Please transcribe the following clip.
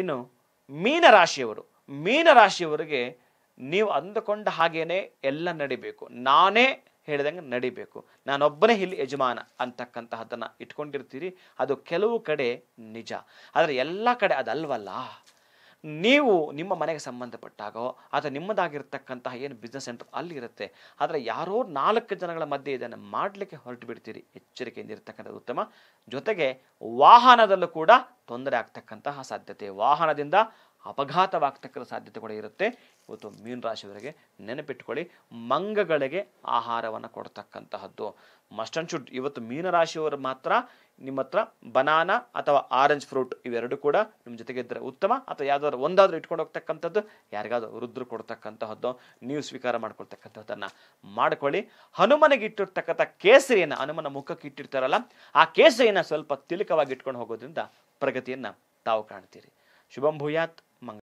ಇನ್ನು ಮೀನರಾಶಿಯವರು ಮೀನರಾಶಿಯವರಿಗೆ ನೀವು ಅಂದುಕೊಂಡ ಹಾಗೇನೆ ಎಲ್ಲ ನಡಿಬೇಕು ನಾನೇ ಹೇಳಿದಂಗೆ ನಡಿಬೇಕು ನಾನೊಬ್ಬನೇ ಇಲ್ಲಿ ಯಜಮಾನ ಅಂತಕ್ಕಂತಹದ್ದನ್ನು ಇಟ್ಕೊಂಡಿರ್ತೀರಿ ಅದು ಕೆಲವು ಕಡೆ ನಿಜ ಆದರೆ ಎಲ್ಲ ಕಡೆ ಅದಲ್ವಲ್ಲ ನೀವು ನಿಮ್ಮ ಮನೆಗೆ ಸಂಬಂಧಪಟ್ಟಾಗೋ ಅಥವಾ ನಿಮ್ಮದಾಗಿರ್ತಕ್ಕಂತಹ ಏನು ಬಿಸ್ನೆಸ್ ಸೆಂಟರ್ ಅಲ್ಲಿ ಇರುತ್ತೆ ಆದರೆ ಯಾರೋ ನಾಲ್ಕು ಜನಗಳ ಮಧ್ಯೆ ಇದನ್ನು ಮಾಡಲಿಕ್ಕೆ ಹೊರಟು ಬಿಡ್ತೀರಿ ಎಚ್ಚರಿಕೆಯಿಂದ ಇರತಕ್ಕಂಥದ್ದು ಉತ್ತಮ ಜೊತೆಗೆ ವಾಹನದಲ್ಲೂ ಕೂಡ ತೊಂದರೆ ಆಗ್ತಕ್ಕಂತಹ ಸಾಧ್ಯತೆ ವಾಹನದಿಂದ ಅಪಘಾತವಾಗ್ತಕ್ಕಂಥ ಸಾಧ್ಯತೆ ಕೂಡ ಇರುತ್ತೆ ಇವತ್ತು ಮೀನ ರಾಶಿಯವರಿಗೆ ನೆನಪಿಟ್ಕೊಳ್ಳಿ ಮಂಗಗಳಿಗೆ ಆಹಾರವನ್ನು ಕೊಡ್ತಕ್ಕಂತಹದ್ದು ಮಸ್ಟ್ ಶುಡ್ ಇವತ್ತು ಮೀನರಾಶಿಯವರು ಮಾತ್ರ ನಿಮ್ಮ ಹತ್ರ ಬನಾನಾ ಅಥವಾ ಆರೆಂಜ್ ಫ್ರೂಟ್ ಇವೆರಡು ಕೂಡ ನಿಮ್ಮ ಜೊತೆಗೆ ಇದ್ದರೆ ಉತ್ತಮ ಅಥವಾ ಯಾವ್ದಾದ್ರು ಒಂದಾದರೂ ಇಟ್ಕೊಂಡು ಹೋಗ್ತಕ್ಕಂಥದ್ದು ಯಾರಿಗಾದ್ರೂ ರುದ್ರು ಕೊಡ್ತಕ್ಕಂತಹದ್ದು ನೀವು ಸ್ವೀಕಾರ ಮಾಡ್ಕೊಳ್ತಕ್ಕಂಥದ್ದನ್ನು ಮಾಡ್ಕೊಳ್ಳಿ ಹನುಮನಿಗೆ ಇಟ್ಟಿರ್ತಕ್ಕಂಥ ಕೇಸರಿಯನ್ನು ಹನುಮನ ಮುಖಕ್ಕೆ ಇಟ್ಟಿರ್ತಾರಲ್ಲ ಆ ಕೇಸರಿಯನ್ನು ಸ್ವಲ್ಪ ತಿಲಕವಾಗಿ ಇಟ್ಕೊಂಡು ಹೋಗೋದ್ರಿಂದ ಪ್ರಗತಿಯನ್ನು ತಾವು ಕಾಣ್ತೀರಿ शुभम भूयात मंग